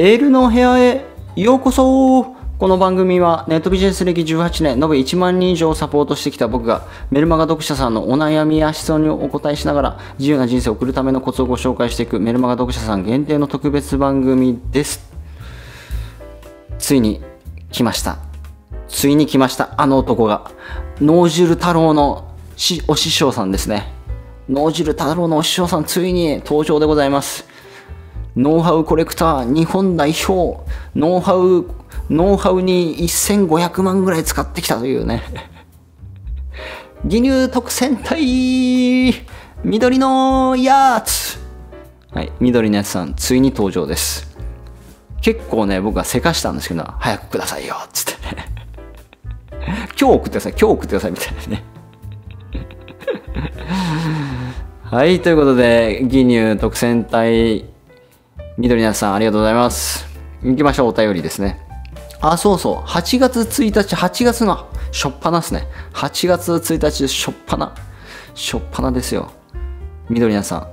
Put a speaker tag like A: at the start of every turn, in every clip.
A: エールの部屋へようこそこの番組はネットビジネス歴18年、延べ1万人以上をサポートしてきた僕がメルマガ読者さんのお悩みや質問にお答えしながら自由な人生を送るためのコツをご紹介していくメルマガ読者さん限定の特別番組です。ついに来ました。ついに来ました。あの男が。脳汁太郎のお師匠さんですね。脳汁太郎のお師匠さん、ついに登場でございます。ノウハウコレクター日本代表ノウハウノウハウに1500万ぐらい使ってきたというね義乳特選隊緑のやつはい緑のやつさんついに登場です結構ね僕はせかしたんですけど早くくださいよつってね今日送ってください今日送ってくださいみたいなねはいということで義乳特選隊緑菜さん、ありがとうございます。行きましょう、お便りですね。あ、そうそう。8月1日、8月の、しょっぱなっすね。8月1日、しょっぱな。しょっぱなですよ。緑菜さん。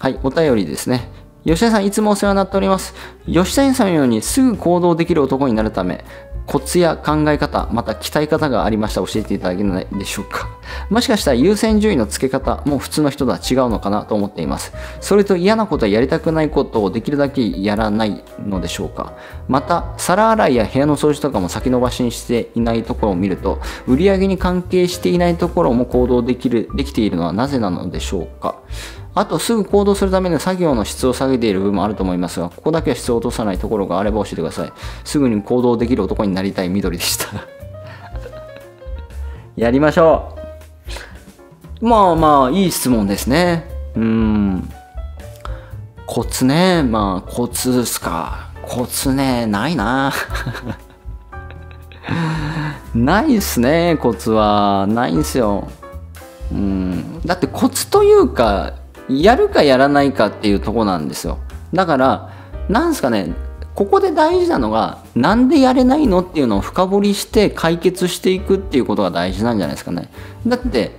A: はい、お便りですね。吉田さん、いつもお世話になっております。吉田さんのようにすぐ行動できる男になるため、コツや考え方、また鍛え方がありましたら教えていただけないでしょうか。もしかしたら優先順位のつけ方も普通の人とは違うのかなと思っています。それと嫌なことはやりたくないことをできるだけやらないのでしょうか。また、皿洗いや部屋の掃除とかも先延ばしにしていないところを見ると、売り上げに関係していないところも行動できる、できているのはなぜなのでしょうか。あとすぐ行動するための作業の質を下げている部分もあると思いますが、ここだけは質を落とさないところがあれば教えてください。すぐに行動できる男になりたい緑でした やりましょう。まあまあ、いい質問ですね。うん。コツね。まあ、コツですか。コツね、ないな。ないっすね、コツは。ないんすよ。うん。だってコツというか、やるかやらないかっていうとこなんですよだからなんすかねここで大事なのがなんでやれないのっていうのを深掘りして解決していくっていうことが大事なんじゃないですかねだって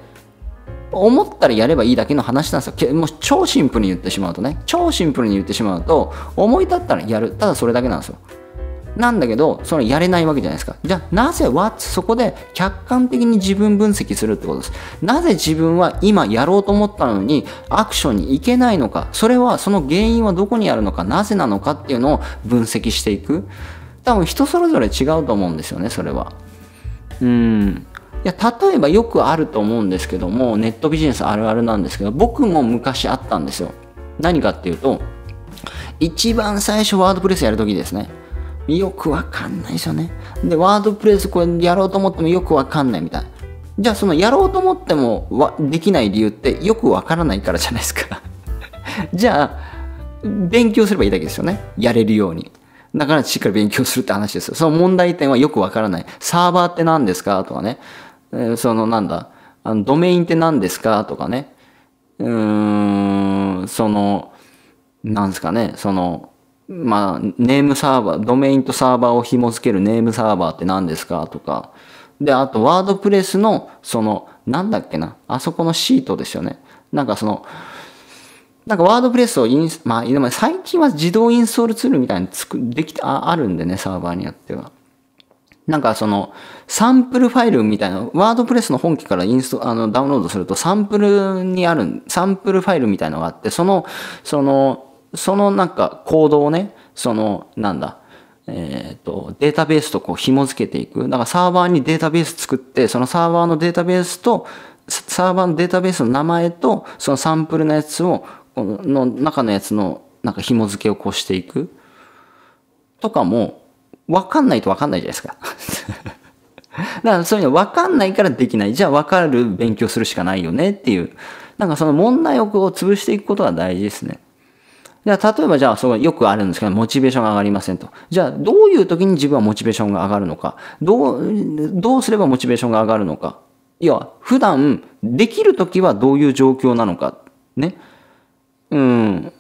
A: 思ったらやればいいだけの話なんですよ。もう超シンプルに言ってしまうとね。超シンプルに言ってしまうと、思い立ったらやる。ただそれだけなんですよ。なんだけど、それやれないわけじゃないですか。じゃあ、なぜはそこで客観的に自分分析するってことです。なぜ自分は今やろうと思ったのにアクションに行けないのか、それはその原因はどこにあるのか、なぜなのかっていうのを分析していく。多分人それぞれ違うと思うんですよね、それは。うん。いや、例えばよくあると思うんですけども、ネットビジネスあるあるなんですけど、僕も昔あったんですよ。何かっていうと、一番最初ワードプレスやるときですね。よくわかんないですよね。で、ワードプレスこれやろうと思ってもよくわかんないみたいな。じゃあそのやろうと思ってもわできない理由ってよくわからないからじゃないですか じゃあ、勉強すればいいだけですよね。やれるように。だからしっかり勉強するって話ですよ。その問題点はよくわからない。サーバーって何ですかとかね。えー、そのなんだ。あのドメインって何ですかとかね。うーん、その、なんですかね。その、まあ、ネームサーバー、ドメインとサーバーを紐付けるネームサーバーって何ですかとか。で、あと、ワードプレスの、その、なんだっけな、あそこのシートですよね。なんかその、なんかワードプレスをインス、まあ、最近は自動インストールツールみたいにつく、できあ、あるんでね、サーバーによっては。なんかその、サンプルファイルみたいな、ワードプレスの本機からインスト、あの、ダウンロードすると、サンプルにある、サンプルファイルみたいなのがあって、その、その、そのなんか行動をね、その、なんだ、えっ、ー、と、データベースとこう紐付けていく。だからサーバーにデータベース作って、そのサーバーのデータベースと、サーバーのデータベースの名前と、そのサンプルのやつを、この中のやつの、なんか紐付けをこうしていく。とかも、わかんないとわかんないじゃないですか。だからそういうのわかんないからできない。じゃあわかる勉強するしかないよねっていう。なんかその問題をこう潰していくことが大事ですね。じゃ例えばじゃあ、そごよくあるんですけど、モチベーションが上がりませんと。じゃあ、どういう時に自分はモチベーションが上がるのか。どう、どうすればモチベーションが上がるのか。いや、普段、できる時はどういう状況なのか。ね。うん。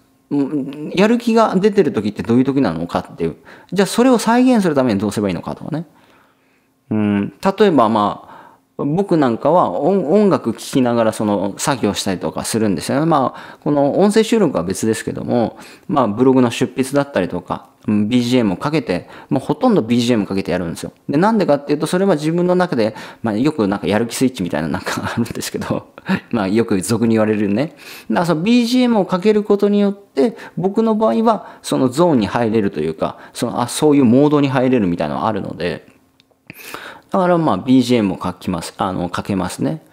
A: やる気が出てる時ってどういう時なのかっていう。じゃあ、それを再現するためにどうすればいいのかとかね。うん。例えば、まあ、僕なんかは音楽聴きながらその作業したりとかするんですよね。まあ、この音声収録は別ですけども、まあ、ブログの出筆だったりとか、BGM をかけて、もうほとんど BGM かけてやるんですよ。で、なんでかっていうと、それは自分の中で、まあ、よくなんかやる気スイッチみたいななんかあるんですけど、まあ、よく俗に言われるね。だからその BGM をかけることによって、僕の場合は、そのゾーンに入れるというか、その、あ、そういうモードに入れるみたいなのがあるので、だからまあ BGM も書きます、あの、書けますね。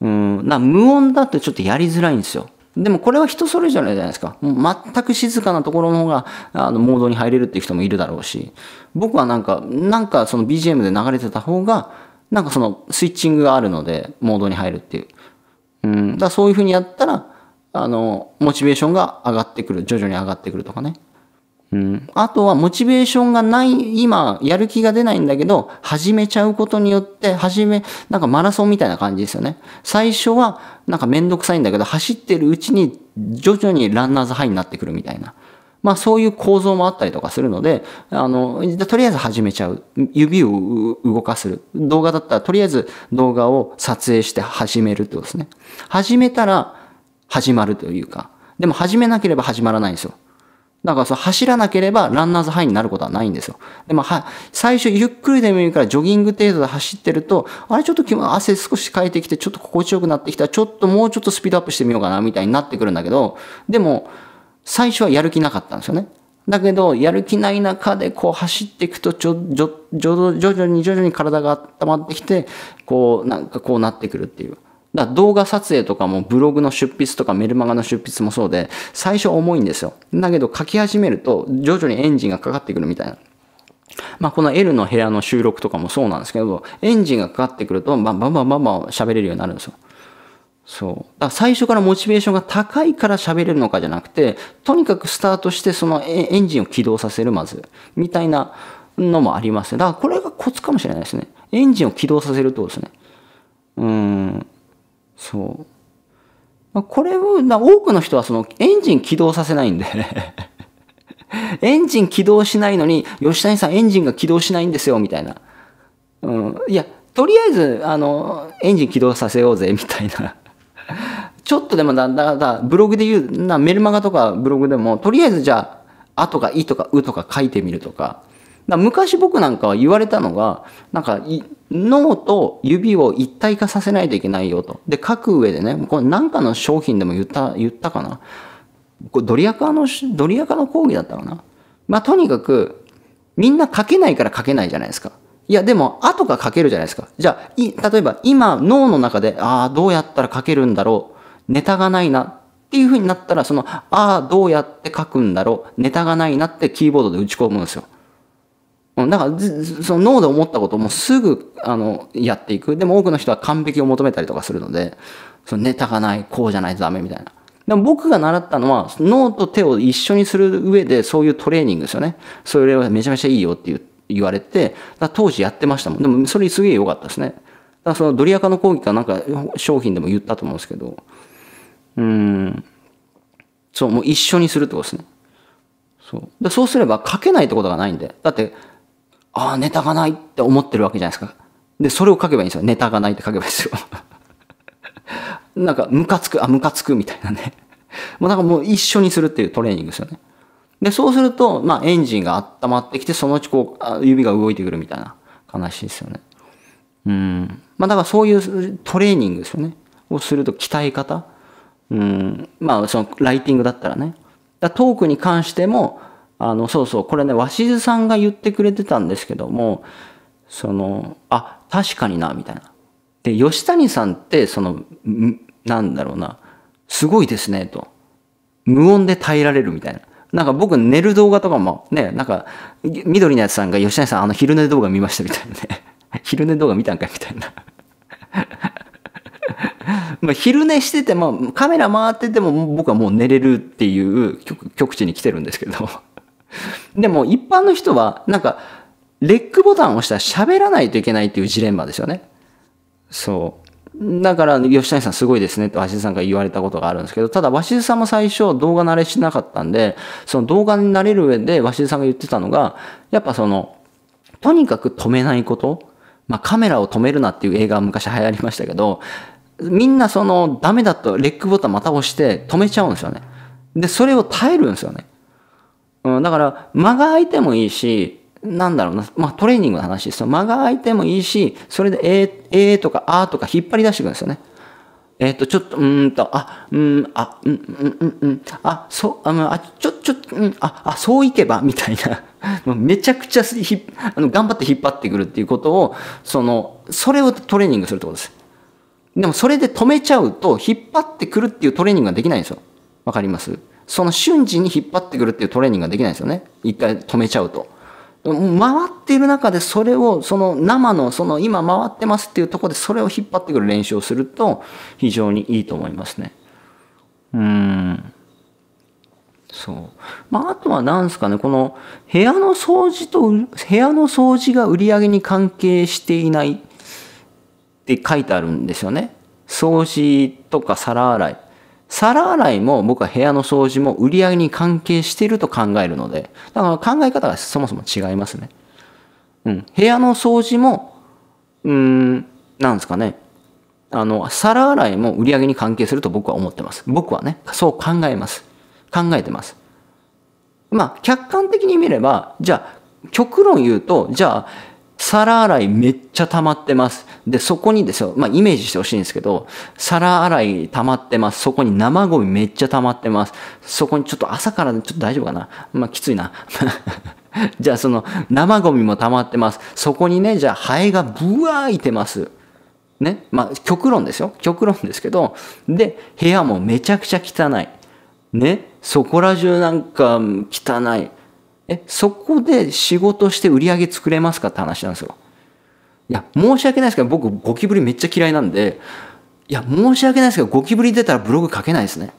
A: うん、な無音だとちょっとやりづらいんですよ。でもこれは人それぞれじゃないですか。もう全く静かなところの方が、あの、モードに入れるっていう人もいるだろうし、僕はなんか、なんかその BGM で流れてた方が、なんかそのスイッチングがあるので、モードに入るっていう。うん、だそういうふうにやったら、あの、モチベーションが上がってくる、徐々に上がってくるとかね。うん、あとはモチベーションがない、今やる気が出ないんだけど、始めちゃうことによって、始め、なんかマラソンみたいな感じですよね。最初はなんかめんどくさいんだけど、走ってるうちに徐々にランナーズハイになってくるみたいな。まあそういう構造もあったりとかするので、あの、とりあえず始めちゃう。指を動かする。動画だったらとりあえず動画を撮影して始めるってことですね。始めたら始まるというか、でも始めなければ始まらないんですよ。だからそ走らなければランナーズハイになることはないんですよ。でもは最初ゆっくりでもいいからジョギング程度で走ってると、あれちょっと気汗少し変えてきてちょっと心地よくなってきた、ちょっともうちょっとスピードアップしてみようかなみたいになってくるんだけど、でも最初はやる気なかったんですよね。だけど、やる気ない中でこう走っていくと、ちょ、ちょ、徐々に徐々に体が温まってきて、こう、なんかこうなってくるっていう。だ動画撮影とかもブログの出筆とかメルマガの出筆もそうで、最初重いんですよ。だけど書き始めると徐々にエンジンがかかってくるみたいな。まあ、この L の部屋の収録とかもそうなんですけど、エンジンがかかってくると、バンバンバンバン喋れるようになるんですよ。そう。だ最初からモチベーションが高いから喋れるのかじゃなくて、とにかくスタートしてそのエンジンを起動させる、まず。みたいなのもありますだからこれがコツかもしれないですね。エンジンを起動させるとですね。うん。そう。まあ、これを、多くの人はそのエンジン起動させないんで エンジン起動しないのに、吉谷さんエンジンが起動しないんですよ、みたいな。うん。いや、とりあえず、あの、エンジン起動させようぜ、みたいな。ちょっとでもだ、だ、だ、ブログで言う、な、メルマガとかブログでも、とりあえずじゃあ、あとかいとかうとか書いてみるとか。か昔僕なんかは言われたのが、なんかい、脳と指を一体化させないといけないよと。で、書く上でね、これなんかの商品でも言った、言ったかな。これドリアカの、ドリアカの講義だったかな。まあ、とにかく、みんな書けないから書けないじゃないですか。いや、でも、後が書けるじゃないですか。じゃあ、い、例えば、今、脳の中で、ああ、どうやったら書けるんだろう。ネタがないな。っていう風になったら、その、ああ、どうやって書くんだろう。ネタがないなってキーボードで打ち込むんですよ。だからその脳で思ったこともすぐあのやっていくでも多くの人は完璧を求めたりとかするのでそのネタがないこうじゃないとダメみたいなでも僕が習ったのは脳と手を一緒にする上でそういうトレーニングですよねそれはめちゃめちゃいいよって言われて当時やってましたもんでもそれすげえ良かったですねだからそのドリアカの講義かなんか商品でも言ったと思うんですけどうんそうもう一緒にするってことですねそうでそうすれば書けないってことがないんでだってああ、ネタがないって思ってるわけじゃないですか。で、それを書けばいいんですよ。ネタがないって書けばいいですよ。なんか、ムカつく、あ、ムカつくみたいなね。もうなんかもう一緒にするっていうトレーニングですよね。で、そうすると、まあエンジンが温まってきて、そのうちこう、指が動いてくるみたいな話ですよね。うん。まあだからそういうトレーニングですよね。をすると鍛え方。うん。まあそのライティングだったらね。だトークに関しても、あの、そうそう、これね、鷲津さんが言ってくれてたんですけども、その、あ、確かにな、みたいな。で、吉谷さんって、その、なんだろうな、すごいですね、と。無音で耐えられるみたいな。なんか僕寝る動画とかもね、なんか、緑のやつさんが吉谷さんあの昼寝動画見ましたみたいなね。昼寝動画見たんかいみたいな。まあ昼寝しててもカメラ回ってても僕はもう寝れるっていう局地に来てるんですけどでも一般の人は、なんか、レックボタンを押したら喋らないといけないっていうジレンマですよね。そう。だから、吉谷さんすごいですねって鷲津さんが言われたことがあるんですけど、ただ鷲津さんも最初動画慣れしなかったんで、その動画に慣れる上で鷲津さんが言ってたのが、やっぱその、とにかく止めないこと、まあカメラを止めるなっていう映画は昔流行りましたけど、みんなそのダメだとレックボタンまた押して止めちゃうんですよね。で、それを耐えるんですよね。うん、だから間が空いてもいいし、なんだろうな、まあ、トレーニングの話ですよ。間が空いてもいいし、それでえ、えーとかあーとか引っ張り出していくんですよね。えっ、ー、と、ちょっと、うんと、あ、うん、あ、うん、うん、うん、うん、あ、そう、あの、あ、ちょ、ちょ、うん、あ、あ、そういけば、みたいな。もうめちゃくちゃひあの頑張って引っ張ってくるっていうことを、その、それをトレーニングするってことです。でも、それで止めちゃうと、引っ張ってくるっていうトレーニングができないんですよ。わかりますその瞬時に引っ張ってくるっていうトレーニングができないですよね。一回止めちゃうと。回っている中でそれを、その生の、その今回ってますっていうところでそれを引っ張ってくる練習をすると非常にいいと思いますね。うん。そう。まあ、あとは何ですかね、この部屋の掃除と、部屋の掃除が売り上げに関係していないって書いてあるんですよね。掃除とか皿洗い。皿洗いも僕は部屋の掃除も売り上げに関係していると考えるので、だから考え方がそもそも違いますね。うん。部屋の掃除も、うーん、なんですかね。あの、皿洗いも売り上げに関係すると僕は思ってます。僕はね、そう考えます。考えてます。まあ、客観的に見れば、じゃあ、極論言うと、じゃあ、皿洗いめっちゃ溜まってます。で、そこにですよ、まあ、イメージしてほしいんですけど、皿洗い溜まってます。そこに生ゴミめっちゃ溜まってます。そこにちょっと朝からちょっと大丈夫かなまあ、きついな。じゃあその生ゴミも溜まってます。そこにね、じゃあハエがブワーいてます。ね。まあ、極論ですよ。極論ですけど。で、部屋もめちゃくちゃ汚い。ね。そこら中なんか汚い。え、そこで仕事して売り上げ作れますかって話なんですよ。いや、申し訳ないですけど、僕、ゴキブリめっちゃ嫌いなんで、いや、申し訳ないですけど、ゴキブリ出たらブログ書けないですね。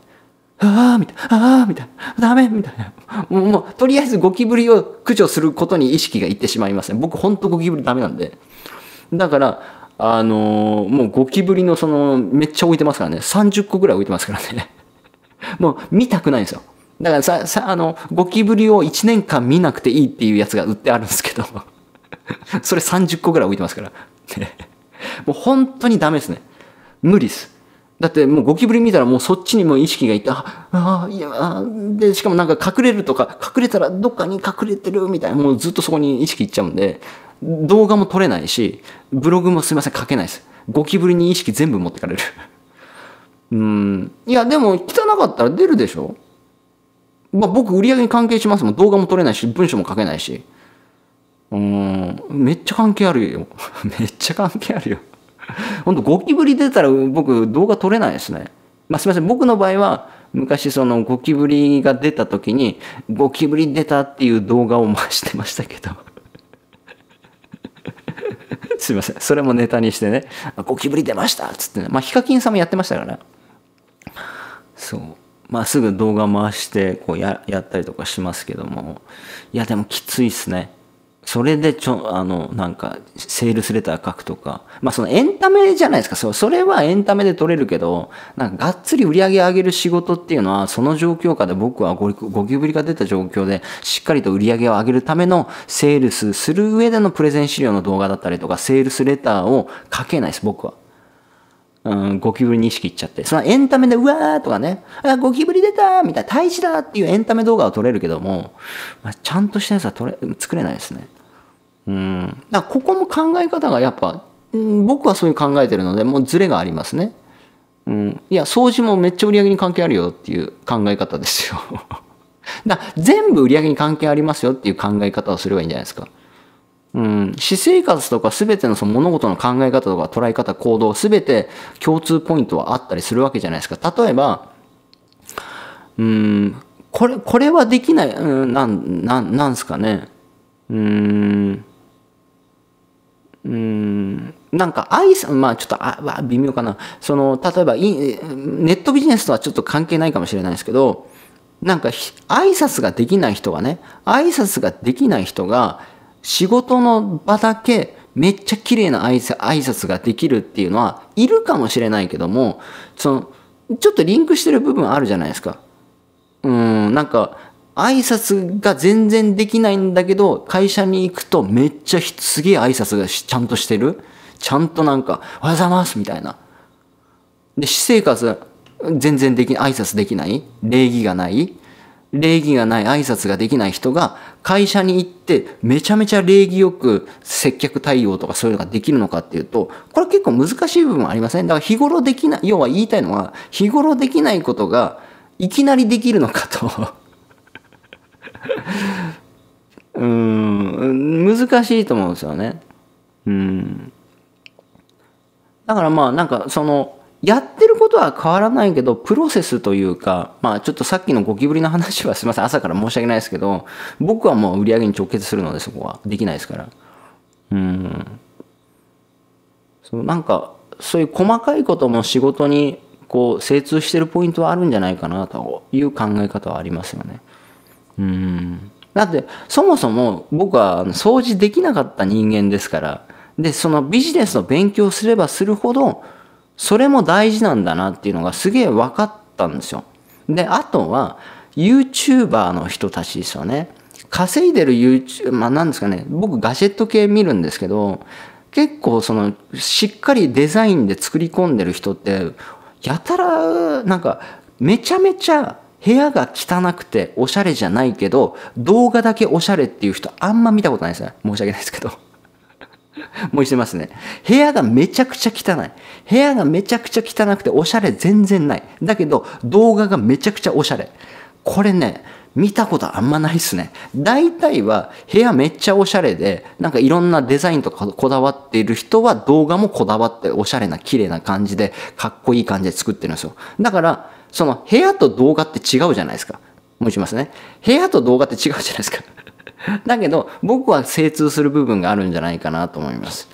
A: ああ、みたいな、ああ、みたいな、ダメ、みたいな。もう、もうとりあえずゴキブリを駆除することに意識がいってしまいますね。僕、ほんとゴキブリダメなんで。だから、あのー、もうゴキブリのその、めっちゃ置いてますからね。30個ぐらい置いてますからね。もう、見たくないんですよ。だからさ、さ、あの、ゴキブリを1年間見なくていいっていうやつが売ってあるんですけど、それ30個ぐらい置いてますから。もう本当にダメですね。無理です。だってもうゴキブリ見たらもうそっちにも意識がいって、あ、あ、いや、で、しかもなんか隠れるとか、隠れたらどっかに隠れてるみたいな、もうずっとそこに意識いっちゃうんで、動画も撮れないし、ブログもすいません、書けないです。ゴキブリに意識全部持ってかれる。うん。いや、でも汚かったら出るでしょまあ、僕売り上げに関係しますもん動画も撮れないし文章も書けないしうんめっちゃ関係あるよ めっちゃ関係あるよ ほんとゴキブリ出たら僕動画撮れないですねまあ、すみません僕の場合は昔そのゴキブリが出た時にゴキブリ出たっていう動画を回してましたけど すいませんそれもネタにしてねゴキブリ出ましたっつってねまあヒカキンさんもやってましたからねそうまあ、すぐ動画回してこうややったりとかしますけどもいやでもきついっすねそれでちょあのなんかセールスレター書くとかまあそのエンタメじゃないですかそそれはエンタメで取れるけどなんかがっつり売り上げ上げる仕事っていうのはその状況下で僕はゴゴキブリが出た状況でしっかりと売り上げを上げるためのセールスする上でのプレゼン資料の動画だったりとかセールスレターを書けないです僕は。うん、ゴキブリに意識いっちゃって、そのエンタメで、うわーとかね、あ、ゴキブリ出たーみたいな、大事だっていうエンタメ動画は撮れるけども、まあ、ちゃんとしたやつは撮れ、作れないですね。うん。だここも考え方がやっぱ、うん、僕はそういう考えてるので、もうズレがありますね。うん。いや、掃除もめっちゃ売り上げに関係あるよっていう考え方ですよ。だ全部売り上げに関係ありますよっていう考え方をすればいいんじゃないですか。うん、私生活とか全てのその物事の考え方とか捉え方、行動、全て共通ポイントはあったりするわけじゃないですか。例えば、うん、これ、これはできない、うん、なん、なん、なんすかね。うーん、うん、なんか愛さん、まあちょっと、あ、微妙かな。その、例えば、ネットビジネスとはちょっと関係ないかもしれないですけど、なんか、挨拶ができない人がね、挨拶ができない人が、仕事の場だけめっちゃ綺麗な挨拶ができるっていうのはいるかもしれないけどもそのちょっとリンクしてる部分あるじゃないですか。うんなんか挨拶が全然できないんだけど会社に行くとめっちゃすげえ挨拶がちゃんとしてるちゃんとなんか「おはようございます」みたいな。で私生活全然でき挨拶できない礼儀がない礼儀がない挨拶ができない人が会社に行ってめちゃめちゃ礼儀よく接客対応とかそういうのができるのかっていうとこれ結構難しい部分ありませんだから日頃できない要は言いたいのは日頃できないことがいきなりできるのかと うん難しいと思うんですよねうんだからまあなんかそのやってることは変わらないけど、プロセスというか、まあちょっとさっきのゴキブリの話はすいません、朝から申し訳ないですけど、僕はもう売り上げに直結するので、そこは。できないですから。うん。そう、なんか、そういう細かいことも仕事に、こう、精通してるポイントはあるんじゃないかな、という考え方はありますよね。うん。だって、そもそも僕は掃除できなかった人間ですから、で、そのビジネスの勉強すればするほど、それも大事なんだなっていうのがすげえ分かったんですよ。で、あとは、YouTuber の人たちですよね。稼いでる YouTube、まあなんですかね、僕ガジェット系見るんですけど、結構その、しっかりデザインで作り込んでる人って、やたら、なんか、めちゃめちゃ部屋が汚くておしゃれじゃないけど、動画だけおしゃれっていう人あんま見たことないですね。申し訳ないですけど。もうしてますね。部屋がめちゃくちゃ汚い。部屋がめちゃくちゃ汚くておしゃれ全然ない。だけど動画がめちゃくちゃおしゃれ。これね、見たことあんまないっすね。大体は部屋めっちゃおしゃれで、なんかいろんなデザインとかこだわっている人は動画もこだわっておしゃれな綺麗な感じで、かっこいい感じで作ってるんですよ。だから、その部屋と動画って違うじゃないですか。もう一ますね。部屋と動画って違うじゃないですか。だけど、僕は精通する部分があるんじゃないかなと思います。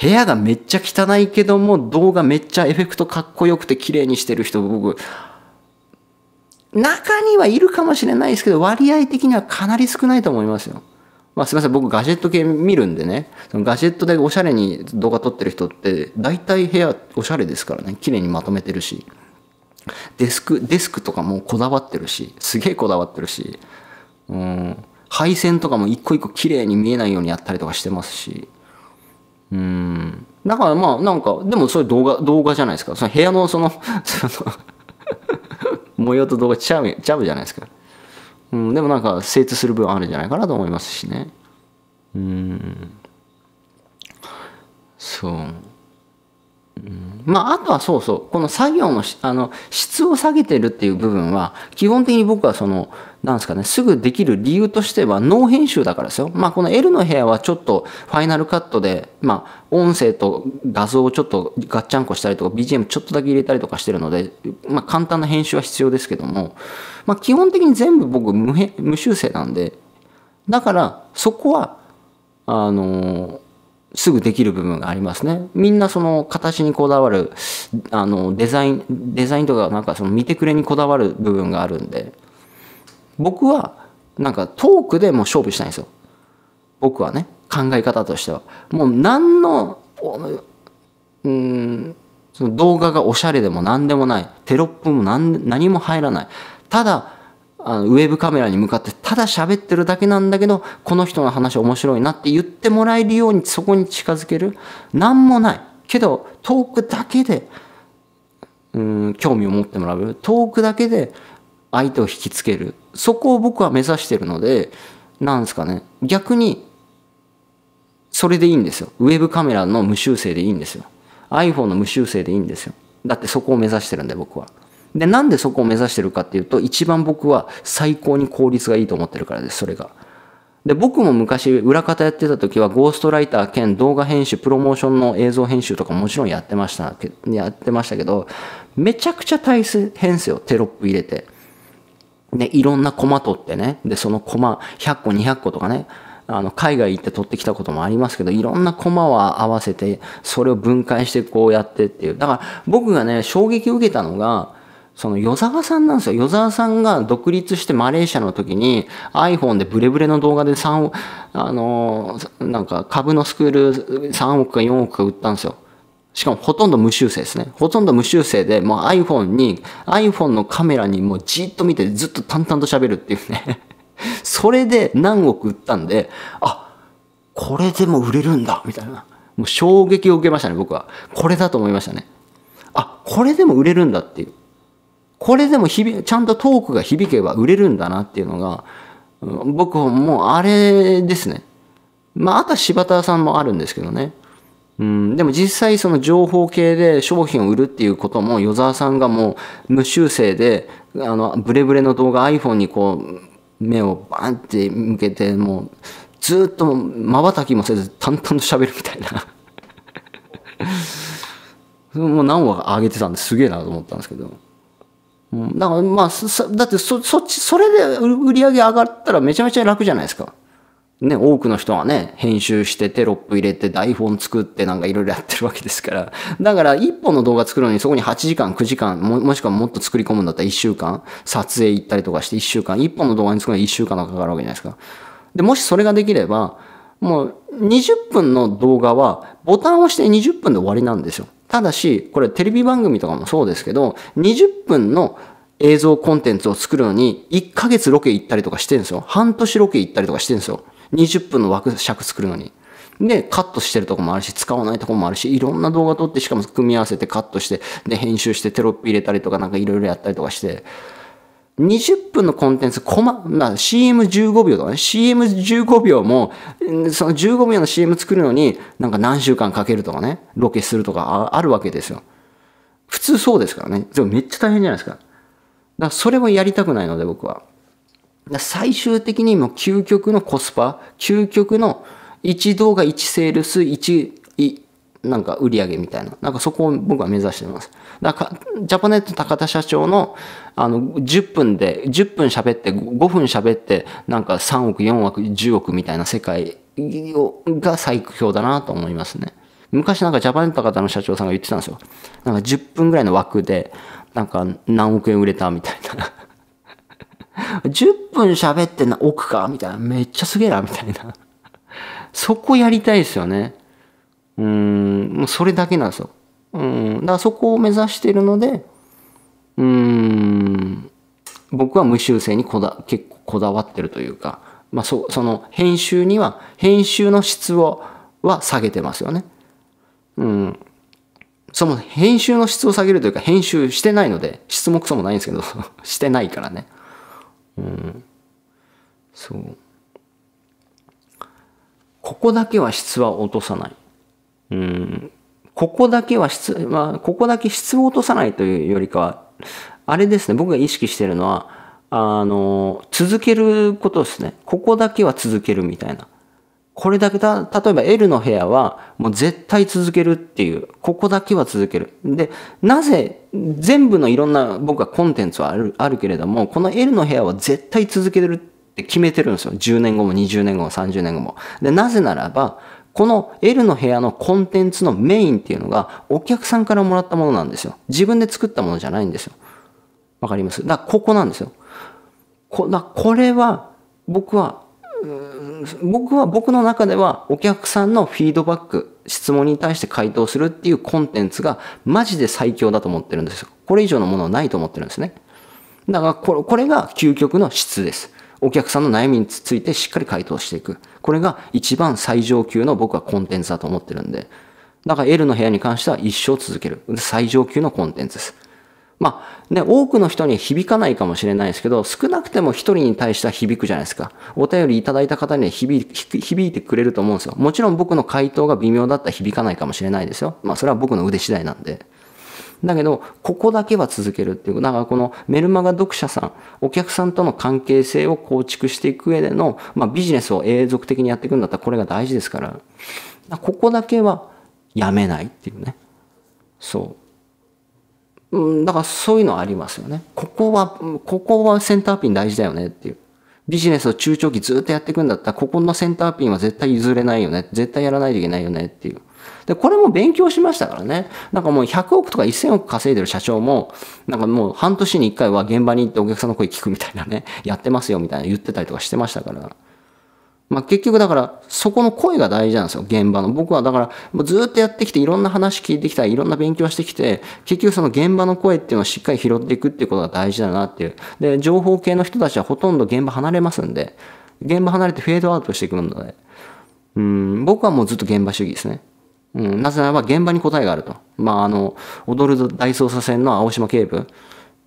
A: 部屋がめっちゃ汚いけども、動画めっちゃエフェクトかっこよくて綺麗にしてる人、僕、中にはいるかもしれないですけど、割合的にはかなり少ないと思いますよ。まあすいません、僕ガジェット系見るんでね、そのガジェットでおしゃれに動画撮ってる人って、大体部屋おしゃれですからね、綺麗にまとめてるし、デスク、デスクとかもこだわってるし、すげえこだわってるし、うん、配線とかも一個一個綺麗に見えないようにやったりとかしてますし。うん。だからまあ、なんか、でもそれ動画、動画じゃないですか。その部屋のその、その模様と動画ちゃう、ちゃうじゃないですか。うん、でもなんか精通する部分あるんじゃないかなと思いますしね。うん。そう。まあ、あとはそうそうこの作業のあの質を下げてるっていう部分は基本的に僕はそのなんですかねすぐできる理由としてはノー編集だからですよ。まあ、この L の部屋はちょっとファイナルカットで、まあ、音声と画像をちょっとガッチャンコしたりとか BGM ちょっとだけ入れたりとかしてるので、まあ、簡単な編集は必要ですけども、まあ、基本的に全部僕無無修正なんでだからそこはあのすぐできる部分がありますね。みんなその形にこだわる、あの、デザイン、デザインとかなんかその見てくれにこだわる部分があるんで、僕はなんかトークでも勝負したいんですよ。僕はね、考え方としては。もう何の、うん、その動画がおしゃれでも何でもない。テロップも何何も入らない。ただ、あのウェブカメラに向かってただ喋ってるだけなんだけどこの人の話面白いなって言ってもらえるようにそこに近づける何もないけどトークだけでうん興味を持ってもらうトークだけで相手を引きつけるそこを僕は目指してるのでなんですかね逆にそれでいいんですよウェブカメラの無修正でいいんですよ iPhone の無修正でいいんですよだってそこを目指してるんで僕は。で、なんでそこを目指してるかっていうと、一番僕は最高に効率がいいと思ってるからです、それが。で、僕も昔、裏方やってた時は、ゴーストライター兼動画編集、プロモーションの映像編集とかもちろんやってましたやってましたけど、めちゃくちゃ大変ですよ、テロップ入れて。ね、いろんなコマ取ってね、で、そのコマ、100個、200個とかね、あの、海外行って取ってきたこともありますけど、いろんなコマは合わせて、それを分解してこうやってっていう。だから、僕がね、衝撃を受けたのが、その与沢さんなんですよ。与沢さんが独立してマレーシアの時に iPhone でブレブレの動画で3億、あの、なんか株のスクール3億か4億か売ったんですよ。しかもほとんど無修正ですね。ほとんど無修正で、もう iPhone に、iPhone のカメラにもうじっと見てずっと淡々と喋るっていうね。それで何億売ったんで、あ、これでも売れるんだみたいな。もう衝撃を受けましたね、僕は。これだと思いましたね。あ、これでも売れるんだっていう。これでも響、ちゃんとトークが響けば売れるんだなっていうのが、僕はもうあれですね。まあ、あとは柴田さんもあるんですけどね。うん、でも実際その情報系で商品を売るっていうことも、与沢さんがもう無修正で、あの、ブレブレの動画 iPhone にこう、目をバンって向けて、もう、ずっと瞬きもせず淡々と喋るみたいな もう何話上げてたんですげえなと思ったんですけど。うん、だからまあそだってそそっちそれで売り上げ上がったらめちゃめちゃ楽じゃないですか。ね、多くの人がね、編集してテロップ入れて台本作ってなんかいろいろやってるわけですから。だから一本の動画作るのにそこに8時間、9時間、ももしくはもっと作り込むんだったら1週間、撮影行ったりとかして1週間、一本の動画に作るのに1週間がかかるわけじゃないですか。で、もしそれができれば、もう20分の動画はボタンを押して20分で終わりなんですよ。ただし、これテレビ番組とかもそうですけど、20分の映像コンテンツを作るのに、1ヶ月ロケ行ったりとかしてるんですよ。半年ロケ行ったりとかしてるんですよ。20分の枠尺作るのに。で、カットしてるとこもあるし、使わないとこもあるし、いろんな動画撮って、しかも組み合わせてカットして、で、編集してテロップ入れたりとか、なんかいろいろやったりとかして、20分のコンテンツ、コマ、まあ、CM15 秒とかね、CM15 秒も、その15秒の CM 作るのに、なんか何週間かけるとかね、ロケするとかあるわけですよ。普通そうですからね。でもめっちゃ大変じゃないですか。だからそれもやりたくないので、僕は。最終的にもう究極のコスパ、究極の1動画1セールス1、なんか売り上げみたいな。なんかそこを僕は目指してます。だから、ジャパネット高田社長の、あの、10分で、10分喋って、5分喋って、なんか3億、4億、10億みたいな世界が最強だなと思いますね。昔なんかジャパネット高田の社長さんが言ってたんですよ。なんか10分ぐらいの枠で、なんか何億円売れたみたいな。10 分喋ってな億かみたいな。めっちゃすげえな、みたいな。そこやりたいですよね。うん、もうそれだけなんですよ。うん、だからそこを目指しているので、うん、僕は無修正にこだ結構こだわってるというか、まあ、そその編集には編集の質をは下げてますよね。うん、その編集の質を下げるというか編集してないので質もクソもないんですけど してないからね。うん、そうここだけは質は落とさない。うんここだけは質、まあ、ここだけ質を落とさないというよりかは、あれですね、僕が意識してるのは、あの、続けることですね。ここだけは続けるみたいな。これだけだ、例えば L の部屋はもう絶対続けるっていう、ここだけは続ける。で、なぜ全部のいろんな僕はコンテンツはあるあるけれども、この L の部屋は絶対続けるって決めてるんですよ。10年後も20年後も30年後も。で、なぜならば、この L の部屋のコンテンツのメインっていうのがお客さんからもらったものなんですよ。自分で作ったものじゃないんですよ。わかりますだからここなんですよ。こだこれは僕は僕は僕の中ではお客さんのフィードバック質問に対して回答するっていうコンテンツがマジで最強だと思ってるんですよ。これ以上のものはないと思ってるんですね。だからこれこれが究極の質です。お客さんの悩みについてしっかり回答していく。これが一番最上級の僕はコンテンツだと思ってるんで。だから L の部屋に関しては一生続ける。最上級のコンテンツです。まあ、ね、多くの人に響かないかもしれないですけど、少なくても1人に対しては響くじゃないですか。お便りいただいた方には響いてくれると思うんですよ。もちろん僕の回答が微妙だったら響かないかもしれないですよ。まあ、それは僕の腕次第なんで。だけど、ここだけは続けるっていう。だからこのメルマガ読者さん、お客さんとの関係性を構築していく上での、まあ、ビジネスを永続的にやっていくんだったらこれが大事ですから。からここだけはやめないっていうね。そう。うん、だからそういうのはありますよね。ここは、ここはセンターピン大事だよねっていう。ビジネスを中長期ずっとやっていくんだったら、ここのセンターピンは絶対譲れないよね。絶対やらないといけないよねっていう。で、これも勉強しましたからね。なんかもう100億とか1000億稼いでる社長も、なんかもう半年に1回は現場に行ってお客さんの声聞くみたいなね、やってますよみたいな言ってたりとかしてましたから。まあ、結局だから、そこの声が大事なんですよ、現場の。僕はだから、もうずっとやってきて、いろんな話聞いてきた、いろんな勉強してきて、結局その現場の声っていうのをしっかり拾っていくっていうことが大事だなっていう。で、情報系の人たちはほとんど現場離れますんで、現場離れてフェードアウトしていくので、うん、僕はもうずっと現場主義ですね。うん、なぜならば現場に答えがあると。まあ、あの、踊る大捜査線の青島警部。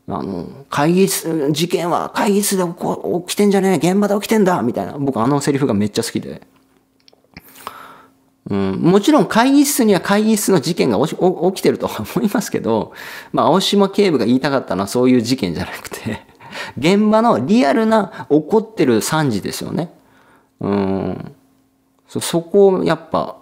A: あの、会議室、事件は会議室で起こ起きてんじゃねえ、現場で起きてんだみたいな。僕、あのセリフがめっちゃ好きで。うん、もちろん会議室には会議室の事件が起きてるとは 思いますけど、まあ、青島警部が言いたかったのはそういう事件じゃなくて、現場のリアルな起こってる惨事ですよね。うん。そ、そこをやっぱ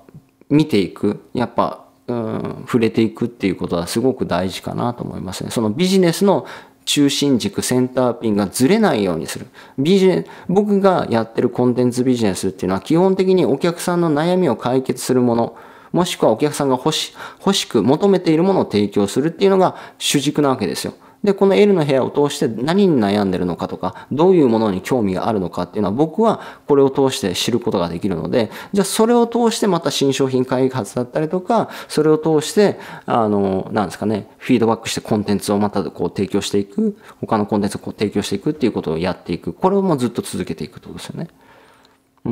A: 見ていく、やっぱ、うん、触れていくっていうことはすごく大事かなと思いますね。そのビジネスの中心軸、センターピンがずれないようにする。ビジネ僕がやってるコンテンツビジネスっていうのは基本的にお客さんの悩みを解決するもの、もしくはお客さんが欲し欲しく求めているものを提供するっていうのが主軸なわけですよ。で、この L の部屋を通して何に悩んでるのかとか、どういうものに興味があるのかっていうのは僕はこれを通して知ることができるので、じゃあそれを通してまた新商品開発だったりとか、それを通して、あの、なんですかね、フィードバックしてコンテンツをまたこう提供していく、他のコンテンツをこう提供していくっていうことをやっていく。これをもうずっと続けていくってことですよね。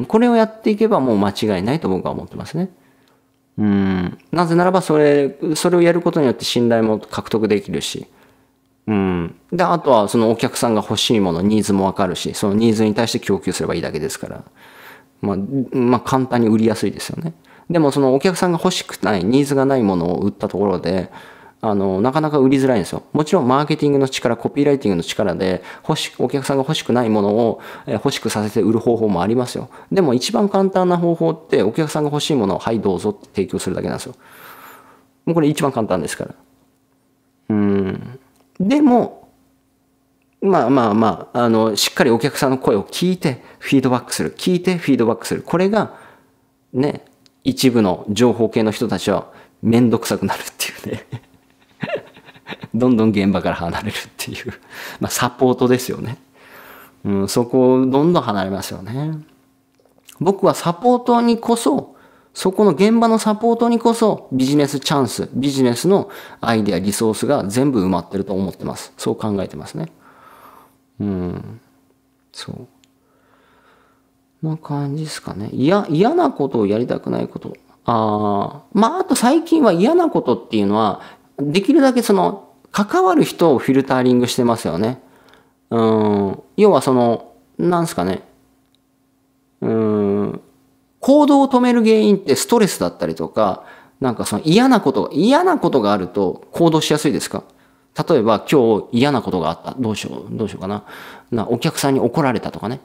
A: これをやっていけばもう間違いないと僕は思ってますね。うん。なぜならばそれ、それをやることによって信頼も獲得できるし、うん。で、あとはそのお客さんが欲しいもの、ニーズもわかるし、そのニーズに対して供給すればいいだけですから、まあ、まあ、簡単に売りやすいですよね。でもそのお客さんが欲しくない、ニーズがないものを売ったところで、あの、なかなか売りづらいんですよ。もちろんマーケティングの力、コピーライティングの力で、欲し、お客さんが欲しくないものを欲しくさせて売る方法もありますよ。でも一番簡単な方法って、お客さんが欲しいものを、はい、どうぞって提供するだけなんですよ。もうこれ一番簡単ですから。うん。でも、まあまあまあ、あの、しっかりお客さんの声を聞いて、フィードバックする。聞いて、フィードバックする。これが、ね、一部の情報系の人たちは、めんどくさくなるっていうね。どんどん現場から離れるっていう。まあ、サポートですよね。うん、そこをどんどん離れますよね。僕はサポートにこそ、そこの現場のサポートにこそビジネスチャンス、ビジネスのアイデア、リソースが全部埋まってると思ってます。そう考えてますね。うん。そう。な感じですかね。いや、嫌なことをやりたくないこと。ああ。まあ、あと最近は嫌なことっていうのは、できるだけその、関わる人をフィルタリングしてますよね。うん。要はその、なんすかね。うん。行動を止める原因ってストレスだったりとか、なんかその嫌なこと、嫌なことがあると行動しやすいですか例えば今日嫌なことがあった。どうしよう、どうしようかな。なお客さんに怒られたとかね。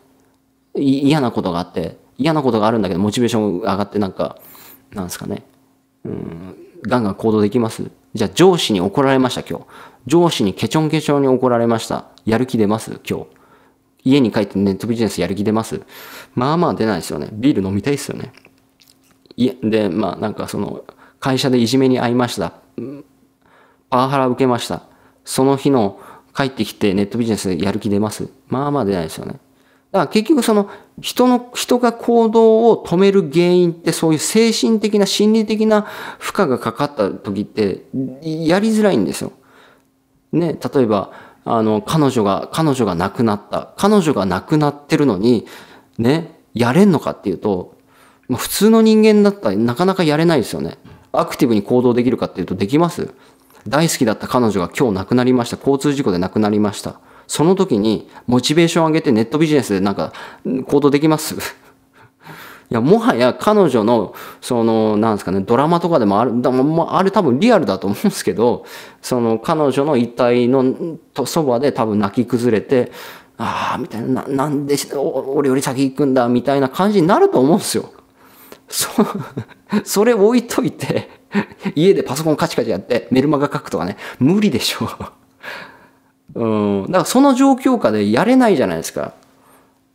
A: 嫌なことがあって、嫌なことがあるんだけど、モチベーション上がってなんか、なんですかね。うん、ガンガン行動できますじゃあ上司に怒られました今日。上司にケチョンケチョンに怒られました。やる気出ます今日。家に帰ってネットビジネスやる気出ますまあまあ出ないですよね。ビール飲みたいですよね。いで、まあなんかその、会社でいじめに遭いました。パワハラ受けました。その日の帰ってきてネットビジネスやる気出ますまあまあ出ないですよね。だから結局その人の、人が行動を止める原因ってそういう精神的な心理的な負荷がかかった時ってやりづらいんですよ。ね、例えば、あの、彼女が、彼女が亡くなった。彼女が亡くなってるのに、ね、やれんのかっていうと、ま普通の人間だったらなかなかやれないですよね。アクティブに行動できるかっていうとできます大好きだった彼女が今日亡くなりました。交通事故で亡くなりました。その時にモチベーション上げてネットビジネスでなんか行動できますいや、もはや彼女の、その、なんですかね、ドラマとかでもある、でもあれ多分リアルだと思うんですけど、その彼女の遺体のそばで多分泣き崩れて、ああ、みたいな、なんで俺より先行くんだ、みたいな感じになると思うんですよ。そ、それ置いといて、家でパソコンカチカチやって、メルマガ書くとかね、無理でしょう。うん。だからその状況下でやれないじゃないですか。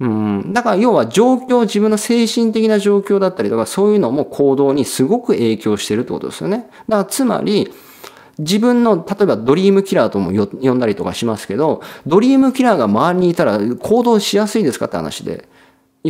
A: うん。だから要は状況、自分の精神的な状況だったりとか、そういうのも行動にすごく影響してるってことですよね。だからつまり、自分の、例えばドリームキラーとも呼んだりとかしますけど、ドリームキラーが周りにいたら行動しやすいですかって話で。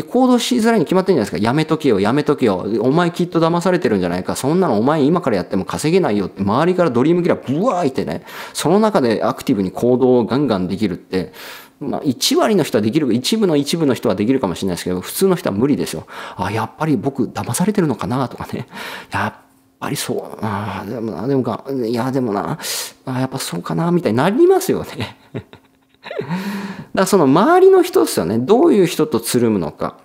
A: 行動しづらいに決まってんじゃないですか。やめとけよ、やめとけよ。お前きっと騙されてるんじゃないか。そんなのお前今からやっても稼げないよって、周りからドリームキラーブワーいてね、その中でアクティブに行動をガンガンできるって、まあ、1割の人はできる、一部の一部の人はできるかもしれないですけど、普通の人は無理ですよ。あ、やっぱり僕、騙されてるのかなとかね。やっぱりそう。あでもな、でもか、いや、でもな、あやっぱそうかな、みたいになりますよね。だからその周りの人ですよね。どういう人とつるむのか。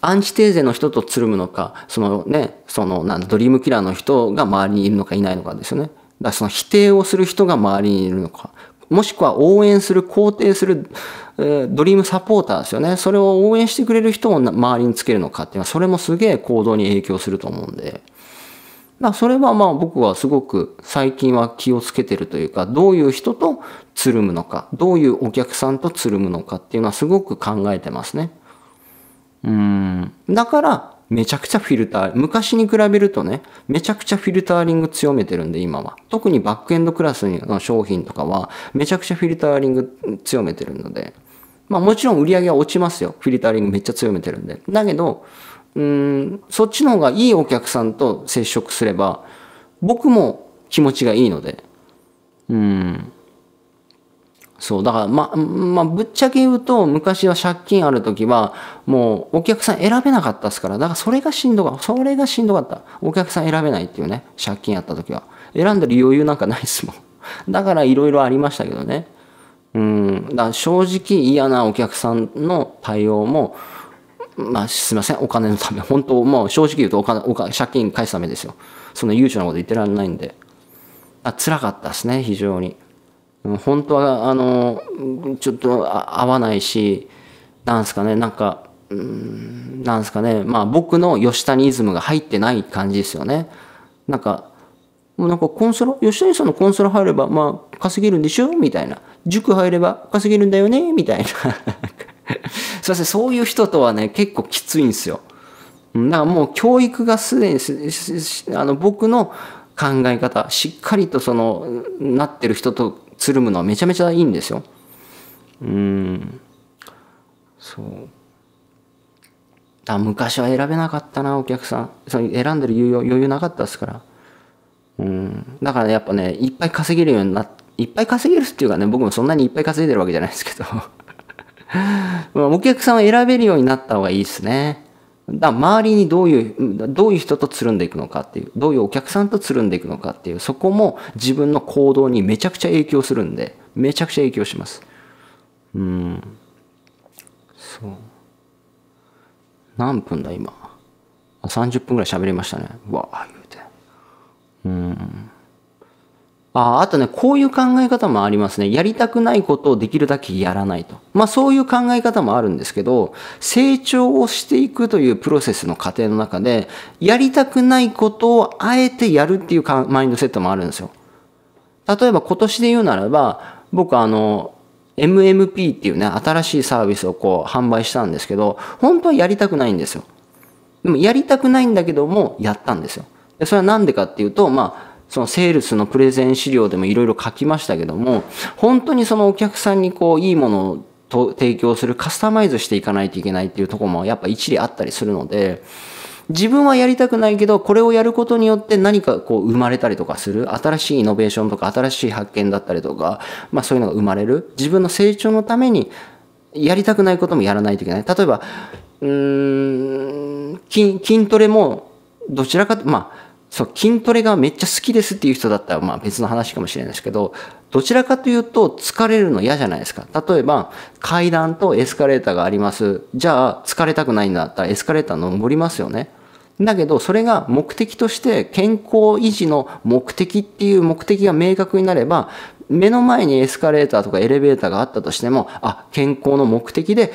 A: アンチテーゼの人とつるむのか、そのね、その、なんドリームキラーの人が周りにいるのかいないのかですよね。だからその否定をする人が周りにいるのか。もしくは応援する、肯定する、ドリームサポーターですよね。それを応援してくれる人を周りにつけるのかっていうのは、それもすげえ行動に影響すると思うんで。まあ、それはまあ僕はすごく最近は気をつけてるというか、どういう人とつるむのか、どういうお客さんとつるむのかっていうのはすごく考えてますね。うん。だから、めちゃくちゃフィルター、昔に比べるとね、めちゃくちゃフィルターリング強めてるんで、今は。特にバックエンドクラスの商品とかは、めちゃくちゃフィルターリング強めてるので、まあもちろん売り上げは落ちますよ。フィルターリングめっちゃ強めてるんで。だけど、うん、そっちの方がいいお客さんと接触すれば、僕も気持ちがいいので、うん。そう、だから、ま、まあ、ぶっちゃけ言うと、昔は借金ある時は、もうお客さん選べなかったっすから、だからそれがしんどかった。それがしんどかった。お客さん選べないっていうね、借金あった時は。選んでる余裕なんかないっすもん。だからいろいろありましたけどね。うん、だから正直嫌なお客さんの対応も、まあ、すみません、お金のため、本当、もう正直言うとお金、お金、借金返すためですよ。その悠長なこと言ってられないんで。あ、辛かったっすね、非常に。本当はあのちょっと合わないしなんすかねなんかうんなんすかねまあ僕の吉谷イズムが入ってない感じですよねなんかなんかコンソロ吉谷さんのコンソロ入ればまあ稼げるんでしょみたいな塾入れば稼げるんだよねみたいなそしてそういう人とはね結構きついんですよだからもう教育がすでにあの僕の考え方しっかりとそのなってる人とつるむのはめちゃめちゃいいんですよ。うん。そう。だ昔は選べなかったな、お客さん。その選んでる余裕余裕なかったですから。うん。だから、ね、やっぱね、いっぱい稼げるようになって、いっぱい稼げるっていうかね、僕もそんなにいっぱい稼いでるわけじゃないですけど お客さんを選べるようになった方がいいですね。だ周りにどういう、どういう人とつるんでいくのかっていう、どういうお客さんとつるんでいくのかっていう、そこも自分の行動にめちゃくちゃ影響するんで、めちゃくちゃ影響します。うん。そう。何分だ、今。30分ぐらい喋りましたね。わあ、言うて。うん。ああとね、こういう考え方もありますね。やりたくないことをできるだけやらないと。まあそういう考え方もあるんですけど、成長をしていくというプロセスの過程の中で、やりたくないことをあえてやるっていうマインドセットもあるんですよ。例えば今年で言うならば、僕あの、MMP っていうね、新しいサービスをこう販売したんですけど、本当はやりたくないんですよ。でもやりたくないんだけども、やったんですよ。それはなんでかっていうと、まあ、そのセールスのプレゼン資料でもいろいろ書きましたけども、本当にそのお客さんにこう、いいものを提供するカスタマイズしていかないといけないっていうとこもやっぱ一理あったりするので、自分はやりたくないけど、これをやることによって何かこう生まれたりとかする、新しいイノベーションとか新しい発見だったりとか、まあそういうのが生まれる。自分の成長のために、やりたくないこともやらないといけない。例えば、うん、筋、筋トレも、どちらかと、まあ、そう、筋トレがめっちゃ好きですっていう人だったら、まあ別の話かもしれないですけど、どちらかというと疲れるの嫌じゃないですか。例えば、階段とエスカレーターがあります。じゃあ、疲れたくないんだったらエスカレーター登りますよね。だけど、それが目的として健康維持の目的っていう目的が明確になれば、目の前にエスカレーターとかエレベーターがあったとしても、あ、健康の目的で、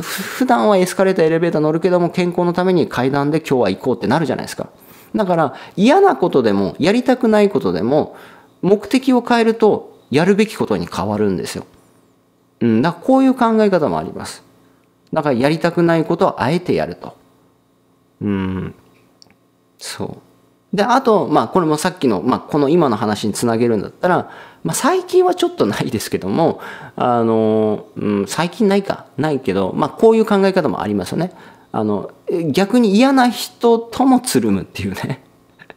A: 普段はエスカレーター、エレベーター乗るけども、健康のために階段で今日は行こうってなるじゃないですか。だから嫌なことでもやりたくないことでも目的を変えるとやるべきことに変わるんですよ。うん、だからこういう考え方もあります。だからやりたくないことはあえてやると。うん。そう。で、あと、まあこれもさっきの、まあこの今の話につなげるんだったら、まあ最近はちょっとないですけども、あの、うん、最近ないか、ないけど、まあこういう考え方もありますよね。あの逆に嫌な人ともつるむっていうね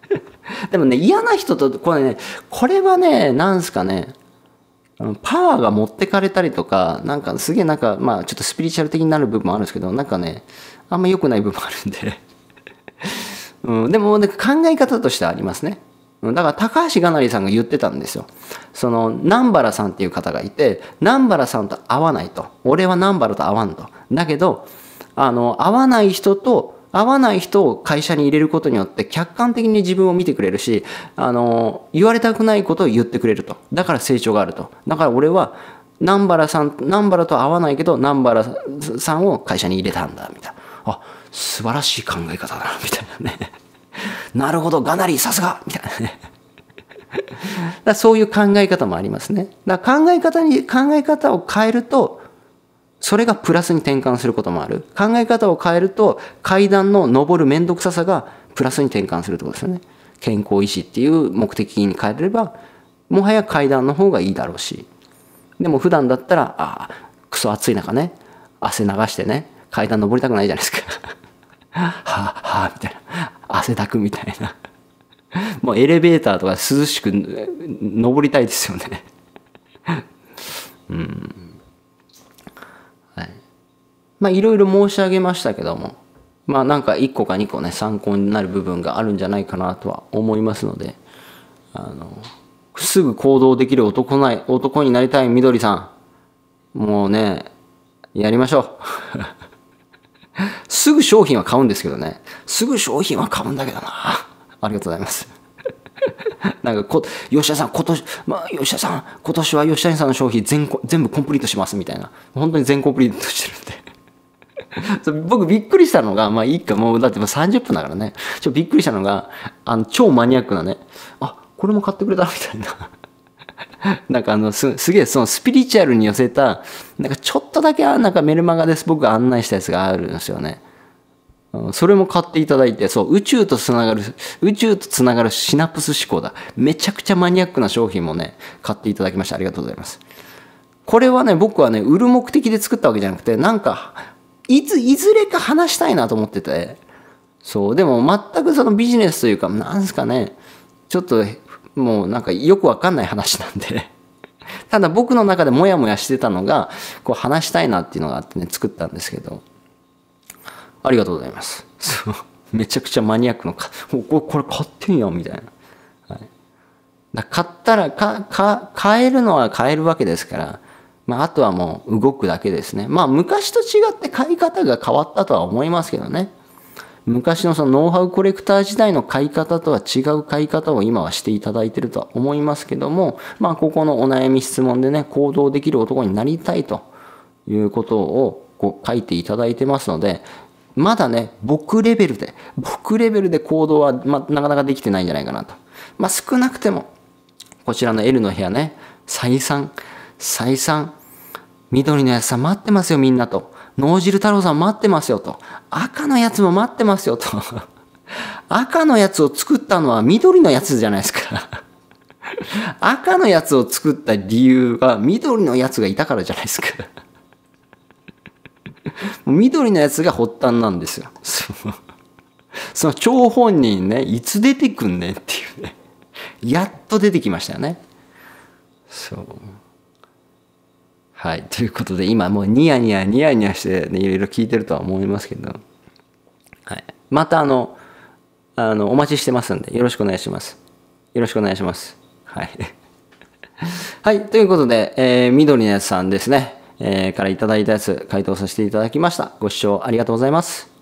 A: でもね嫌な人とこれねこれはねなんすかねパワーが持ってかれたりとか、なんかすげえなんか、まあちょっとスピリチュアル的になる部分もあるんですけど、なんかね、あんま良くない部分もあるんで うん、でも、ね、考え方としてはありますね。だから高橋がなりさんが言ってたんですよ。その、南原さんっていう方がいて、南原さんと会わないと。俺は南原と会わんと。だけど、あの、合わない人と、合わない人を会社に入れることによって客観的に自分を見てくれるし、あの、言われたくないことを言ってくれると。だから成長があると。だから俺は、南原さん、南原と会合わないけど、南原さんを会社に入れたんだ、みたいな。あ、素晴らしい考え方だな、みたいなね。なるほど、がなり、さすがみたいなね。だそういう考え方もありますね。だ考え方に、考え方を変えると、それがプラスに転換することもある。考え方を変えると階段の上る面倒くささがプラスに転換するってことですよね。健康維持っていう目的に変えれば、もはや階段の方がいいだろうし。でも普段だったら、ああ、クソ暑い中ね、汗流してね、階段登りたくないじゃないですか。はあ、はあ、みたいな。汗だくみたいな。もうエレベーターとか涼しく登りたいですよね。うん。まあいろいろ申し上げましたけども、まあなんか1個か2個ね、参考になる部分があるんじゃないかなとは思いますので、あの、すぐ行動できる男ない男になりたいみどりさん、もうね、やりましょう。すぐ商品は買うんですけどね。すぐ商品は買うんだけどな。ありがとうございます。なんかこ、吉田さん、今年、まあ、吉田さん、今年は吉田さんの商品全全部コンプリートしますみたいな。本当に全コンプリートしてるんで。僕びっくりしたのが、まあいいか、もうだってもう30分だからね。ちょびっくりしたのが、あの、超マニアックなね、あ、これも買ってくれたみたいな。なんかあのす、すげえそのスピリチュアルに寄せた、なんかちょっとだけなんかメルマガです。僕が案内したやつがあるんですよね。それも買っていただいて、そう、宇宙とつながる、宇宙とつながるシナプス思考だ。めちゃくちゃマニアックな商品もね、買っていただきましてありがとうございます。これはね、僕はね、売る目的で作ったわけじゃなくて、なんか、いつ、いずれか話したいなと思ってて、そう、でも全くそのビジネスというか、なんすかね、ちょっと、もうなんかよくわかんない話なんで ただ僕の中でモヤモヤしてたのが、こう話したいなっていうのがあってね、作ったんですけど、ありがとうございます。そう。めちゃくちゃマニアックのか、これ買ってんやん、みたいな。はい、だ買ったら、か、か、買えるのは買えるわけですから、まあ、あとはもう動くだけですね。まあ、昔と違って買い方が変わったとは思いますけどね。昔のそのノウハウコレクター時代の買い方とは違う買い方を今はしていただいてるとは思いますけども、まあ、ここのお悩み質問でね、行動できる男になりたいということをこう書いていただいてますので、まだね、僕レベルで、僕レベルで行動は、まなかなかできてないんじゃないかなと。まあ、少なくても、こちらの L の部屋ね、再三、再三、緑のやつさん待ってますよみんなと。脳汁太郎さん待ってますよと。赤のやつも待ってますよと。赤のやつを作ったのは緑のやつじゃないですか 赤のやつを作った理由は緑のやつがいたからじゃないですか 緑のやつが発端なんですよ。その張本人ね、いつ出てくんねんっていうね。やっと出てきましたよね。そう。はい。ということで、今もうニヤニヤ、ニヤニヤして、ね、いろいろ聞いてるとは思いますけど、はい。また、あの、あの、お待ちしてますんで、よろしくお願いします。よろしくお願いします。はい。はい。ということで、えー、緑のやつさんですね、えー、からいただいたやつ、回答させていただきました。ご視聴ありがとうございます。